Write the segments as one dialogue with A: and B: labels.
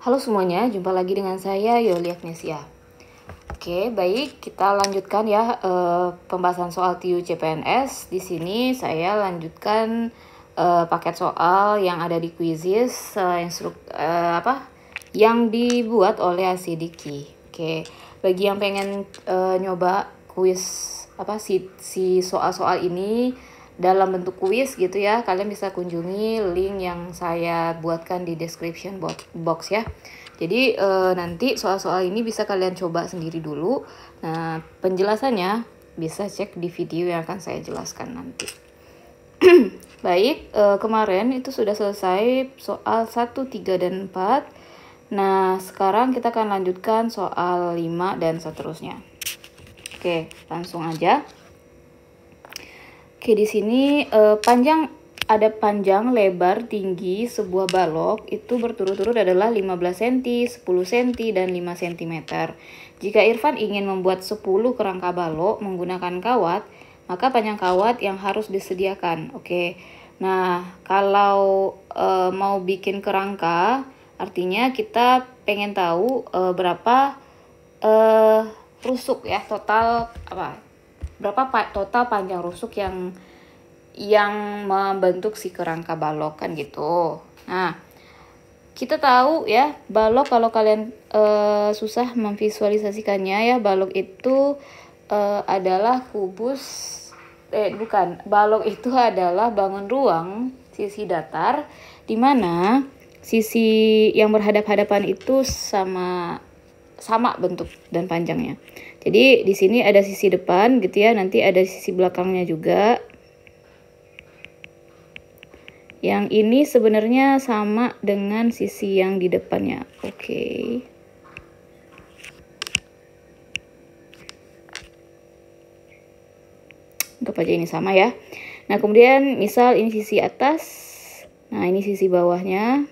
A: Halo semuanya, jumpa lagi dengan saya Yoli Agnesia. Oke, baik, kita lanjutkan ya eh, pembahasan soal TU CPNS. Di sini saya lanjutkan eh, paket soal yang ada di kuisis e, instruk eh, apa yang dibuat oleh Asidiki. Oke, bagi yang pengen eh, nyoba kuis apa si si soal-soal ini dalam bentuk kuis gitu ya. Kalian bisa kunjungi link yang saya buatkan di description box ya. Jadi e, nanti soal-soal ini bisa kalian coba sendiri dulu. Nah, penjelasannya bisa cek di video yang akan saya jelaskan nanti. Baik, e, kemarin itu sudah selesai soal 1, 3 dan 4. Nah, sekarang kita akan lanjutkan soal 5 dan seterusnya. Oke, langsung aja. Oke, di sini uh, panjang ada panjang, lebar, tinggi sebuah balok itu berturut-turut adalah 15 cm, 10 cm, dan 5 cm. Jika Irfan ingin membuat 10 kerangka balok menggunakan kawat, maka panjang kawat yang harus disediakan. Oke, nah kalau e, mau bikin kerangka, artinya kita pengen tahu e, berapa e, rusuk ya total apa berapa pa total panjang rusuk yang yang membentuk si kerangka balok kan gitu. Nah, kita tahu ya balok kalau kalian e, susah memvisualisasikannya ya balok itu e, adalah kubus eh bukan balok itu adalah bangun ruang sisi datar di mana sisi yang berhadap-hadapan itu sama sama bentuk dan panjangnya. Jadi di sini ada sisi depan gitu ya, nanti ada sisi belakangnya juga. Yang ini sebenarnya sama dengan sisi yang di depannya. Oke. Okay. Anggap aja ini sama ya. Nah, kemudian misal ini sisi atas. Nah, ini sisi bawahnya.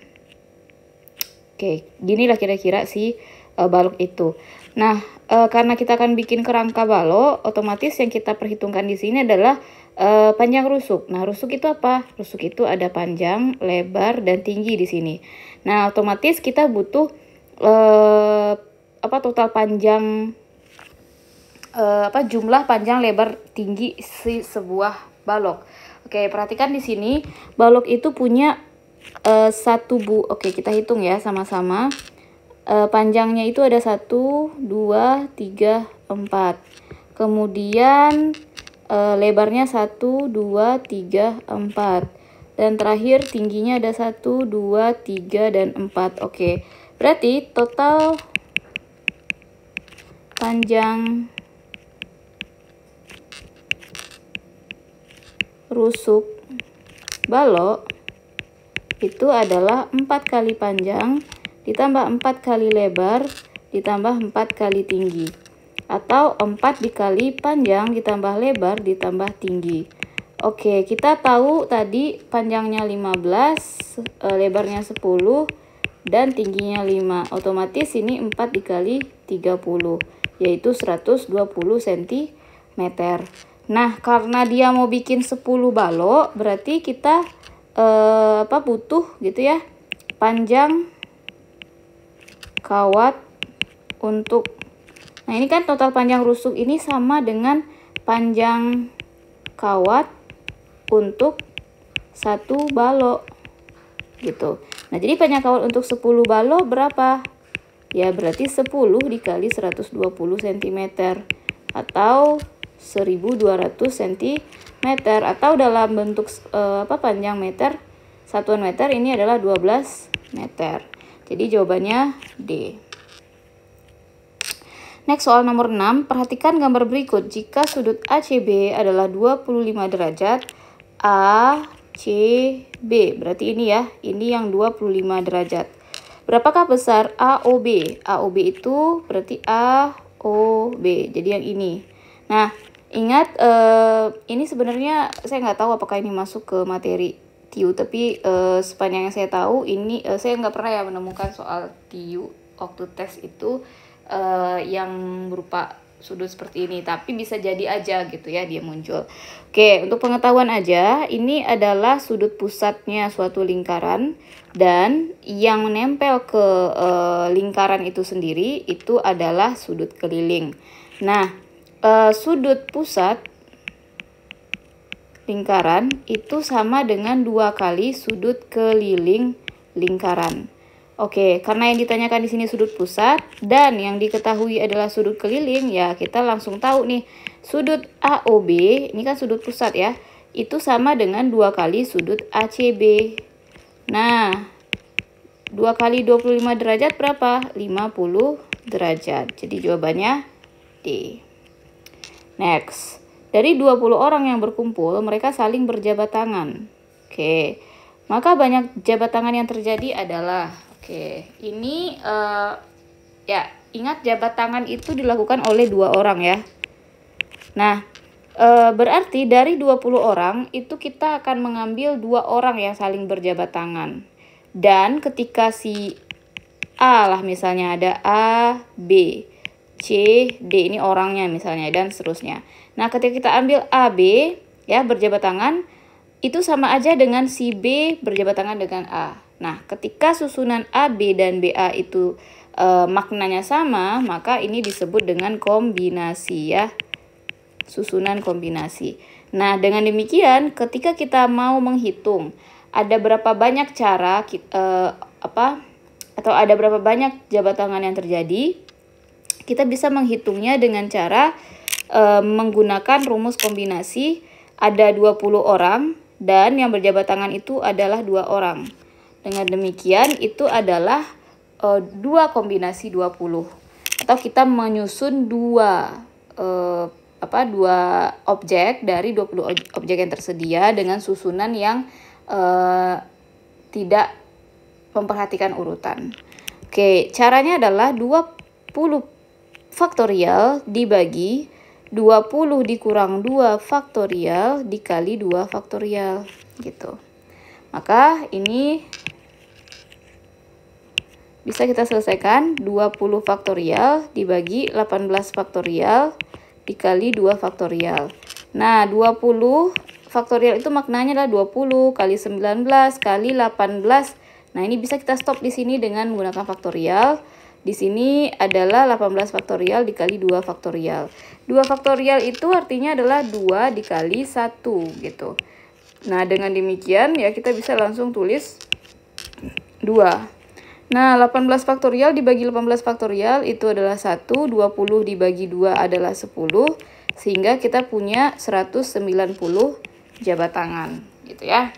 A: Oke, Gini lah kira-kira sih e, balok itu. Nah, e, karena kita akan bikin kerangka balok, otomatis yang kita perhitungkan di sini adalah e, panjang rusuk. Nah, rusuk itu apa? Rusuk itu ada panjang, lebar, dan tinggi di sini. Nah, otomatis kita butuh e, apa total panjang e, apa jumlah panjang, lebar, tinggi si sebuah balok. Oke, perhatikan di sini balok itu punya uh, satu bu. Oke, kita hitung ya sama-sama e, panjangnya itu ada 1, 2, 3, 4. Kemudian e, lebarnya 1, 2, 3, 4. Dan terakhir tingginya ada 1, 2, 3, dan 4. Oke, berarti total panjang rusuk balok itu adalah 4 kali panjang ditambah 4 kali lebar ditambah 4 kali tinggi atau 4 dikali panjang ditambah lebar ditambah tinggi Oke kita tahu tadi panjangnya 15 eh, lebarnya 10 dan tingginya 5 otomatis ini 4 dikali 30 yaitu 120 cm nah karena dia mau bikin 10 balok berarti kita eh, apa butuh gitu ya panjang kawat untuk nah ini kan total panjang rusuk ini sama dengan panjang kawat untuk satu balok gitu nah jadi panjang kawat untuk 10 balok berapa ya berarti 10 dikali 120 cm atau 1200 cm atau dalam bentuk eh, apa panjang meter satuan meter ini adalah 12 meter jadi jawabannya D. Next soal nomor 6, perhatikan gambar berikut. Jika sudut ACB adalah 25 derajat, ACB berarti ini ya, ini yang 25 derajat. Berapakah besar AOB? AOB itu berarti AOB, jadi yang ini. Nah, ingat eh, ini sebenarnya saya nggak tahu apakah ini masuk ke materi tiu tapi uh, eh, sepanjang yang saya tahu ini uh, saya nggak pernah ya menemukan soal tiu waktu tes itu uh, yang berupa sudut seperti ini tapi bisa jadi aja gitu ya dia muncul oke untuk pengetahuan aja ini adalah sudut pusatnya suatu lingkaran dan yang menempel ke e, lingkaran itu sendiri itu adalah sudut keliling nah e, sudut pusat lingkaran itu sama dengan dua kali sudut keliling lingkaran. Oke, karena yang ditanyakan di sini sudut pusat dan yang diketahui adalah sudut keliling, ya kita langsung tahu nih sudut AOB ini kan sudut pusat ya, itu sama dengan dua kali sudut ACB. Nah, dua kali 25 derajat berapa? 50 derajat. Jadi jawabannya D. Next. Dari 20 orang yang berkumpul, mereka saling berjabat tangan. Oke. Maka banyak jabat tangan yang terjadi adalah oke, ini uh, ya, ingat jabat tangan itu dilakukan oleh dua orang ya. Nah, uh, berarti dari 20 orang itu kita akan mengambil dua orang yang saling berjabat tangan. Dan ketika si A lah misalnya ada A, B. C, D ini orangnya misalnya dan seterusnya. Nah, ketika kita ambil AB ya berjabat tangan itu sama aja dengan si B berjabat tangan dengan A. Nah, ketika susunan AB dan BA itu e, maknanya sama, maka ini disebut dengan kombinasi ya. Susunan kombinasi. Nah, dengan demikian ketika kita mau menghitung ada berapa banyak cara e, apa atau ada berapa banyak jabat tangan yang terjadi kita bisa menghitungnya dengan cara e, menggunakan rumus kombinasi ada 20 orang dan yang berjabat tangan itu adalah dua orang. Dengan demikian itu adalah e, kombinasi 20. Atau kita menyusun dua e, apa dua objek dari 20 objek yang tersedia dengan susunan yang e, tidak memperhatikan urutan. Oke, caranya adalah 20 faktorial dibagi 20 dikurang 2 faktorial dikali 2 faktorial gitu. Maka ini bisa kita selesaikan 20 faktorial dibagi 18 faktorial dikali 2 faktorial. Nah, 20 faktorial itu maknanya adalah 20 kali 19 kali 18. Nah, ini bisa kita stop di sini dengan menggunakan faktorial. Di sini adalah 18 faktorial dikali 2 faktorial. 2 faktorial itu artinya adalah 2 dikali 1 gitu. Nah, dengan demikian ya kita bisa langsung tulis 2. Nah, 18 faktorial dibagi 18 faktorial itu adalah 1, 20 dibagi 2 adalah 10, sehingga kita punya 190 jabat tangan gitu ya.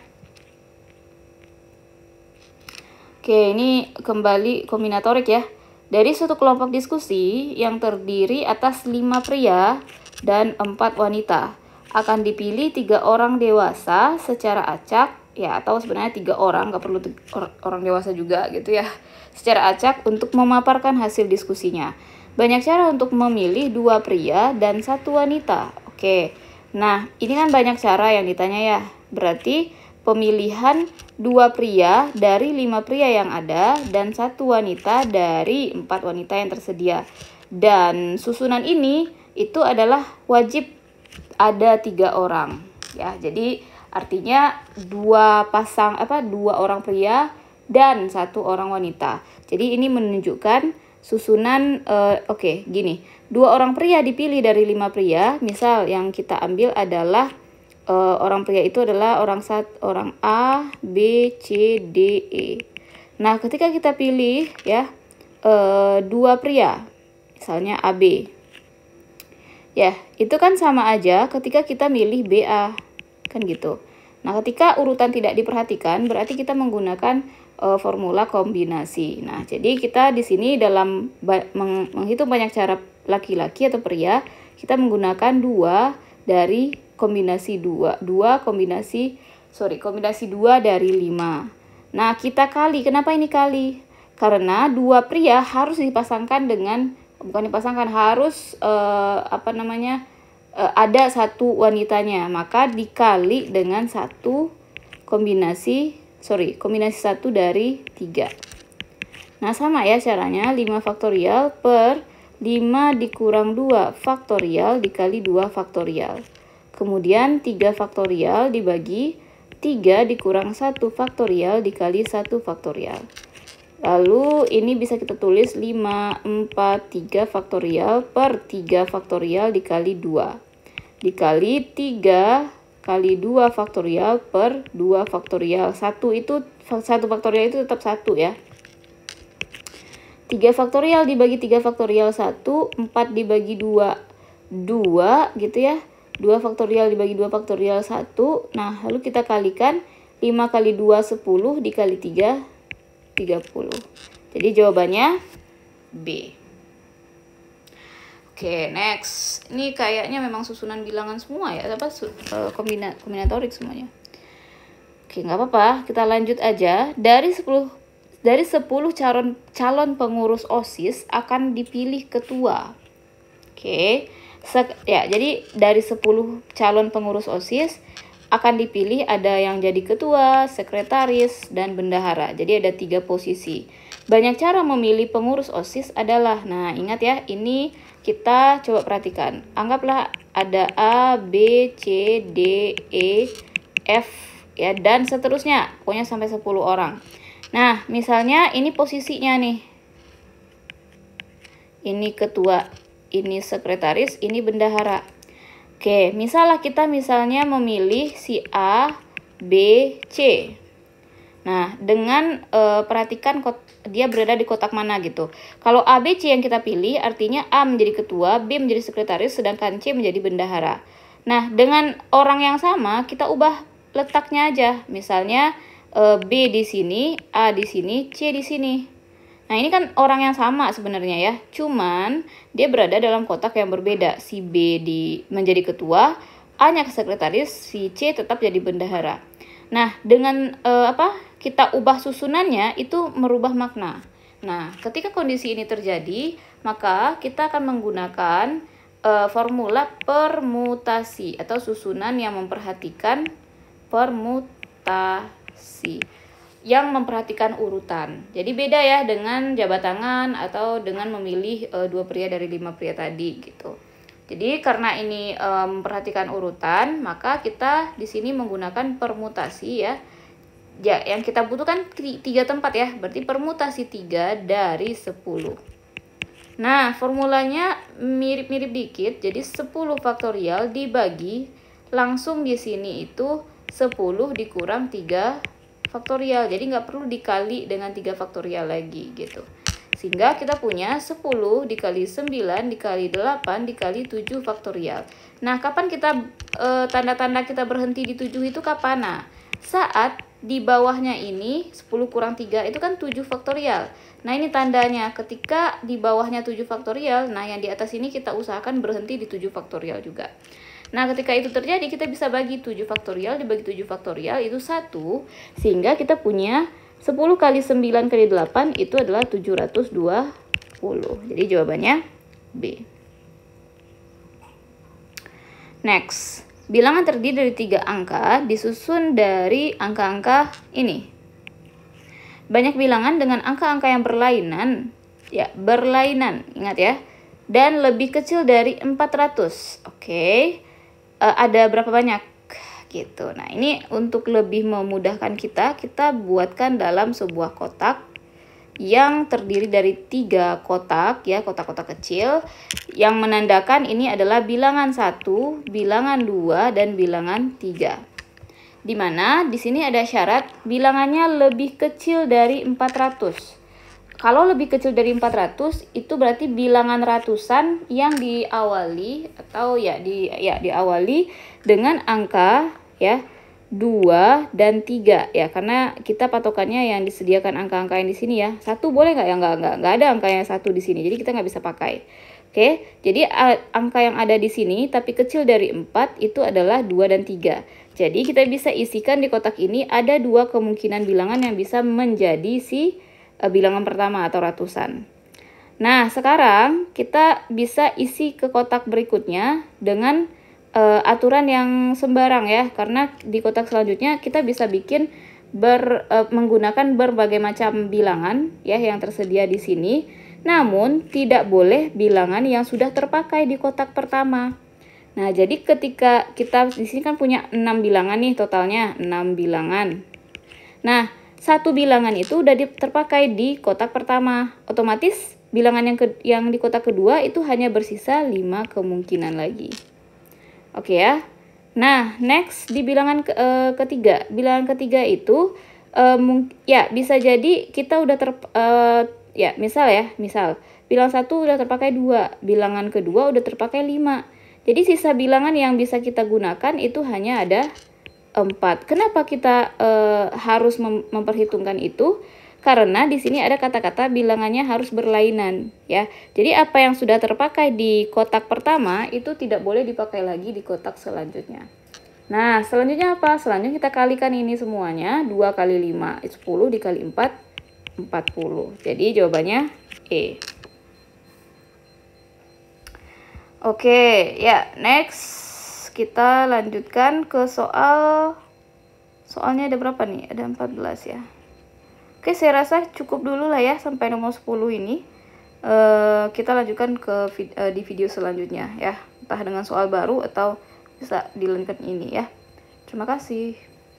A: Oke, ini kembali kombinatorik ya dari suatu kelompok diskusi yang terdiri atas lima pria dan empat wanita. Akan dipilih tiga orang dewasa secara acak, ya atau sebenarnya tiga orang, nggak perlu orang dewasa juga gitu ya, secara acak untuk memaparkan hasil diskusinya. Banyak cara untuk memilih dua pria dan satu wanita. Oke, nah ini kan banyak cara yang ditanya ya, berarti pemilihan dua pria dari lima pria yang ada dan satu wanita dari empat wanita yang tersedia. Dan susunan ini itu adalah wajib ada tiga orang ya. Jadi artinya dua pasang apa dua orang pria dan satu orang wanita. Jadi ini menunjukkan susunan uh, oke okay, gini dua orang pria dipilih dari lima pria misal yang kita ambil adalah uh, orang pria itu adalah orang sat orang A, B, C, D, E. Nah, ketika kita pilih ya uh, dua pria, misalnya AB. Ya, itu kan sama aja ketika kita milih BA. Kan gitu. Nah, ketika urutan tidak diperhatikan, berarti kita menggunakan uh, formula kombinasi. Nah, jadi kita di sini dalam ba menghitung banyak cara laki-laki atau pria, kita menggunakan dua dari kombinasi 2. 2 kombinasi sorry, kombinasi 2 dari 5. Nah, kita kali. Kenapa ini kali? Karena dua pria harus dipasangkan dengan bukan dipasangkan harus uh, apa namanya? Uh, ada satu wanitanya. Maka dikali dengan satu kombinasi sorry, kombinasi satu dari tiga Nah, sama ya caranya 5 faktorial per 5 dikurang 2 faktorial dikali 2 faktorial. Kemudian 3 faktorial dibagi 3 dikurang 1 faktorial dikali 1 faktorial. Lalu ini bisa kita tulis 5, 4, 3 faktorial per 3 faktorial dikali 2. Dikali 3 kali 2 faktorial per 2 faktorial. 1 itu 1 faktorial itu tetap 1 ya. 3 faktorial dibagi 3 faktorial 1, 4 dibagi 2, 2 gitu ya. 2 faktorial dibagi 2 faktorial 1. Nah, lalu kita kalikan 5 kali 2 10 dikali 3 30. Jadi jawabannya B. Oke, okay, next. Ini kayaknya memang susunan bilangan semua ya, apa eh, kombina kombinatorik semuanya. Oke, okay, nggak apa-apa. Kita lanjut aja. Dari 10 dari 10 calon calon pengurus OSIS akan dipilih ketua. Oke. Okay. ya, jadi dari 10 calon pengurus OSIS akan dipilih ada yang jadi ketua, sekretaris, dan bendahara. Jadi ada tiga posisi. Banyak cara memilih pengurus OSIS adalah, nah ingat ya, ini kita coba perhatikan. Anggaplah ada A, B, C, D, E, F, ya dan seterusnya. Pokoknya sampai 10 orang. Nah, misalnya ini posisinya nih. Ini ketua, ini sekretaris, ini bendahara. Oke, misalnya kita misalnya memilih si A, B, C. Nah, dengan e, perhatikan kot, dia berada di kotak mana gitu. Kalau A, B, C yang kita pilih artinya A menjadi ketua, B menjadi sekretaris, sedangkan C menjadi bendahara. Nah, dengan orang yang sama kita ubah letaknya aja. Misalnya E, B di sini, A di sini, C di sini. Nah, ini kan orang yang sama sebenarnya ya. Cuman dia berada dalam kotak yang berbeda. Si B di menjadi ketua, A-nya ke sekretaris, si C tetap jadi bendahara. Nah, dengan e, apa? Kita ubah susunannya itu merubah makna. Nah, ketika kondisi ini terjadi, maka kita akan menggunakan e, formula permutasi atau susunan yang memperhatikan permutasi si yang memperhatikan urutan. Jadi beda ya dengan jabat tangan atau dengan memilih uh, dua pria dari lima pria tadi gitu. Jadi karena ini memperhatikan memperhatikan urutan, maka kita di sini menggunakan permutasi ya. Ya, yang kita butuhkan tiga tempat ya, berarti permutasi tiga dari sepuluh. Nah, formulanya mirip-mirip dikit, jadi 10 faktorial dibagi langsung di sini itu 10 dikurang 3 faktorial. Jadi nggak perlu dikali dengan 3 faktorial lagi gitu. Sehingga kita punya 10 dikali 9 dikali 8 dikali 7 faktorial. Nah, kapan kita e, tanda-tanda e, kita berhenti di 7 itu kapan? Nah, saat di bawahnya ini 10 kurang 3 itu kan 7 faktorial. Nah ini tandanya ketika di bawahnya 7 faktorial, nah yang di atas ini kita usahakan berhenti di 7 faktorial juga. Nah, ketika itu terjadi kita bisa bagi 7 faktorial dibagi 7 faktorial itu 1 sehingga kita punya 10 kali 9 kali 8 itu adalah 720. Jadi jawabannya B. Next, bilangan terdiri dari tiga angka disusun dari angka-angka ini. Banyak bilangan dengan angka-angka yang berlainan, ya berlainan, ingat ya, dan lebih kecil dari 400. Oke. Okay uh, ada berapa banyak gitu. Nah, ini untuk lebih memudahkan kita, kita buatkan dalam sebuah kotak yang terdiri dari tiga kotak ya kotak-kotak kecil yang menandakan ini adalah bilangan satu, bilangan dua, dan bilangan tiga. Dimana di sini ada syarat bilangannya lebih kecil dari 400. Kalau lebih kecil dari 400 itu berarti bilangan ratusan yang diawali atau ya di ya diawali dengan angka ya 2 dan 3 ya karena kita patokannya yang disediakan angka-angka yang di sini ya. Satu boleh nggak ya nggak nggak nggak ada angka yang satu di sini. Jadi kita nggak bisa pakai. Oke, jadi angka yang ada di sini tapi kecil dari 4 itu adalah 2 dan 3. Jadi kita bisa isikan di kotak ini ada dua kemungkinan bilangan yang bisa menjadi si Eh, bilangan pertama atau ratusan. Nah, sekarang kita bisa isi ke kotak berikutnya dengan uh, aturan yang sembarang ya, karena di kotak selanjutnya kita bisa bikin ber, uh, menggunakan berbagai macam bilangan ya yang tersedia di sini. Namun, tidak boleh bilangan yang sudah terpakai di kotak pertama. Nah, jadi ketika kita di sini kan punya 6 bilangan nih totalnya, 6 bilangan. Nah, satu bilangan itu udah terpakai di kotak pertama. Otomatis bilangan yang, ke, yang di kotak kedua itu hanya bersisa 5 kemungkinan lagi. Oke ya. Nah, next di bilangan ke, uh, ketiga. Bilangan ketiga itu uh, ya bisa jadi kita udah ter uh, ya misal ya, misal bilangan satu udah terpakai dua, bilangan kedua udah terpakai lima. Jadi sisa bilangan yang bisa kita gunakan itu hanya ada 4. Kenapa kita e, harus mem memperhitungkan itu? Karena di sini ada kata-kata bilangannya harus berlainan, ya. Jadi apa yang sudah terpakai di kotak pertama itu tidak boleh dipakai lagi di kotak selanjutnya. Nah, selanjutnya apa? Selanjutnya kita kalikan ini semuanya. 2 kali 5, 10 dikali 4, 40. Jadi jawabannya E. Oke, okay, ya, yeah, next kita lanjutkan ke soal soalnya ada berapa nih? Ada 14 ya. Oke, saya rasa cukup dulu lah ya sampai nomor 10 ini. Uh, kita lanjutkan ke vid uh, di video selanjutnya ya. Entah dengan soal baru atau bisa dilanjutkan ini ya. Terima kasih.